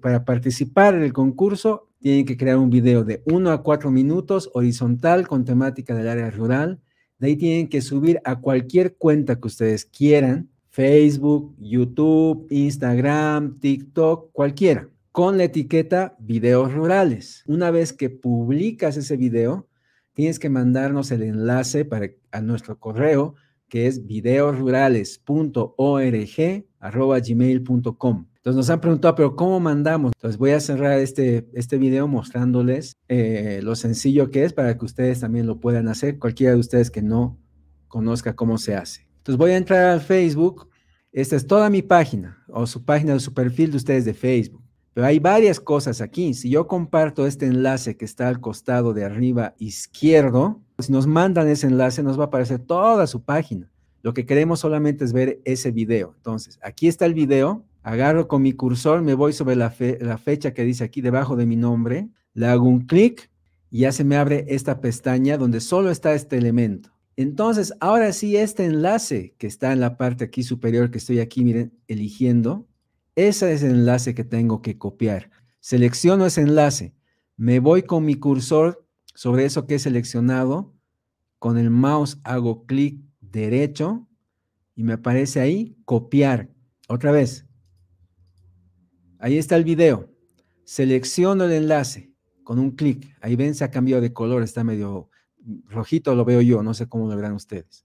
Para participar en el concurso tienen que crear un video de 1 a 4 minutos horizontal con temática del área rural. De ahí tienen que subir a cualquier cuenta que ustedes quieran, Facebook, YouTube, Instagram, TikTok, cualquiera, con la etiqueta videos rurales. Una vez que publicas ese video, tienes que mandarnos el enlace para, a nuestro correo que es videosrurales.org.gmail.com. Entonces nos han preguntado, pero ¿cómo mandamos? Entonces voy a cerrar este, este video mostrándoles eh, lo sencillo que es para que ustedes también lo puedan hacer, cualquiera de ustedes que no conozca cómo se hace. Entonces voy a entrar al Facebook. Esta es toda mi página o su página o su perfil de ustedes de Facebook. Pero hay varias cosas aquí. Si yo comparto este enlace que está al costado de arriba izquierdo, si nos mandan ese enlace nos va a aparecer toda su página. Lo que queremos solamente es ver ese video. Entonces, aquí está el video agarro con mi cursor, me voy sobre la, la fecha que dice aquí debajo de mi nombre, le hago un clic y ya se me abre esta pestaña donde solo está este elemento. Entonces, ahora sí, este enlace que está en la parte aquí superior que estoy aquí, miren, eligiendo, ese es el enlace que tengo que copiar. Selecciono ese enlace, me voy con mi cursor sobre eso que he seleccionado, con el mouse hago clic derecho y me aparece ahí copiar. Otra vez, Ahí está el video. Selecciono el enlace con un clic. Ahí ven, se ha cambiado de color, está medio rojito, lo veo yo, no sé cómo lo verán ustedes.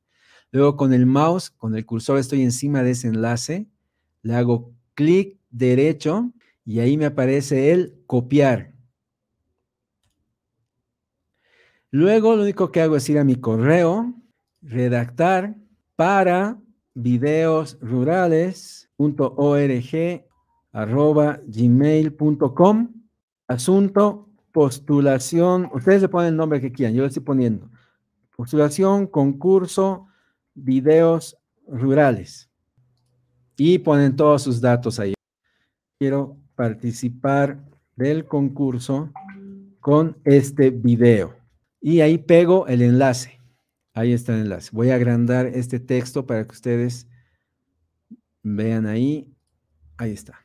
Luego con el mouse, con el cursor estoy encima de ese enlace, le hago clic derecho y ahí me aparece el copiar. Luego lo único que hago es ir a mi correo, redactar para videosrurales.org arroba gmail.com. Asunto, postulación. Ustedes le ponen el nombre que quieran, yo le estoy poniendo. Postulación, concurso, videos rurales. Y ponen todos sus datos ahí. Quiero participar del concurso con este video. Y ahí pego el enlace. Ahí está el enlace. Voy a agrandar este texto para que ustedes vean ahí. Ahí está.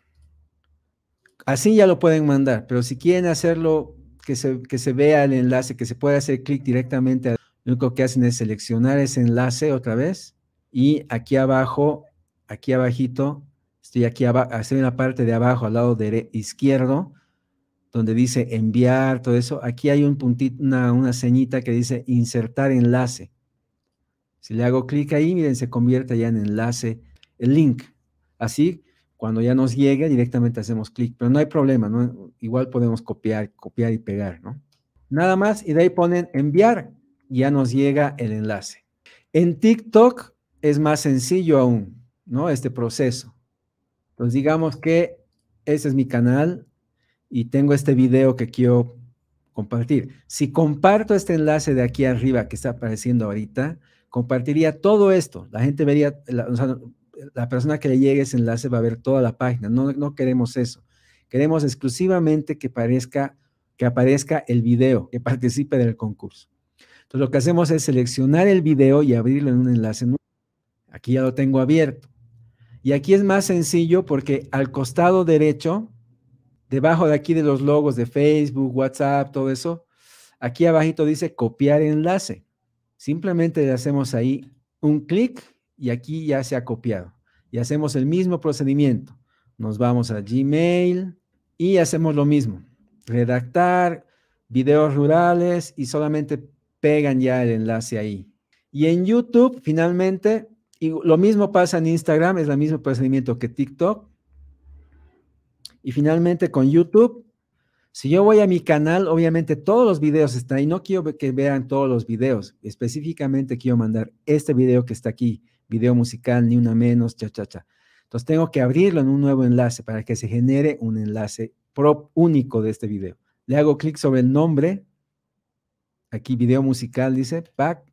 Así ya lo pueden mandar, pero si quieren hacerlo, que se, que se vea el enlace, que se puede hacer clic directamente, lo único que hacen es seleccionar ese enlace otra vez y aquí abajo, aquí abajito, estoy aquí abajo, estoy en la parte de abajo, al lado de izquierdo, donde dice enviar, todo eso, aquí hay un puntito, una, señita ceñita que dice insertar enlace. Si le hago clic ahí, miren, se convierte ya en enlace, el link. Así cuando ya nos llega, directamente hacemos clic, pero no hay problema, ¿no? Igual podemos copiar, copiar y pegar, ¿no? Nada más, y de ahí ponen enviar, ya nos llega el enlace. En TikTok es más sencillo aún, ¿no? Este proceso. Entonces, digamos que ese es mi canal y tengo este video que quiero compartir. Si comparto este enlace de aquí arriba que está apareciendo ahorita, compartiría todo esto. La gente vería, la persona que le llegue ese enlace va a ver toda la página. No, queremos eso. Queremos exclusivamente que aparezca, que aparezca el video, que participe del concurso. Entonces lo que hacemos es seleccionar el video y abrirlo en un enlace nuevo. Aquí ya lo tengo abierto. Y aquí es más sencillo porque al costado derecho, debajo de aquí de los logos de Facebook, WhatsApp, todo eso, aquí abajito dice copiar enlace. Simplemente le hacemos ahí un clic y aquí ya se ha copiado. Y hacemos el mismo procedimiento. Nos vamos a Gmail y hacemos lo mismo. Redactar, videos rurales y solamente pegan ya el enlace ahí. Y en YouTube, finalmente, y lo mismo pasa en Instagram, es el mismo procedimiento que TikTok. Y finalmente con YouTube, si yo voy a mi canal, obviamente todos los videos están ahí. No quiero que vean todos los videos. Específicamente quiero mandar este video que está aquí, video musical, ni una menos, cha, cha, cha. Entonces tengo que abrirlo en un nuevo enlace para que se genere un enlace prop único de este video. Le hago clic sobre el nombre, aquí video musical dice, pack,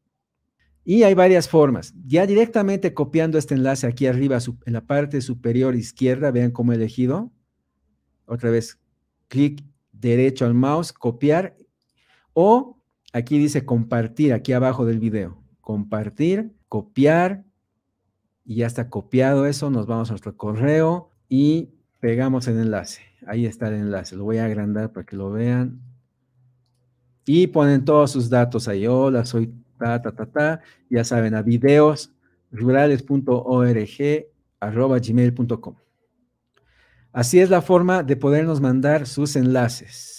y hay varias formas. Ya directamente copiando este enlace aquí arriba, en la parte superior izquierda, vean cómo he elegido. Otra vez, clic derecho al mouse, copiar, o aquí dice compartir, aquí abajo del video. Compartir, copiar, y ya está copiado eso, nos vamos a nuestro correo y pegamos el enlace. Ahí está el enlace, lo voy a agrandar para que lo vean. Y ponen todos sus datos ahí, hola, soy ta, ta, ta, ta, ya saben, a videosrurales.org arroba gmail.com. Así es la forma de podernos mandar sus enlaces.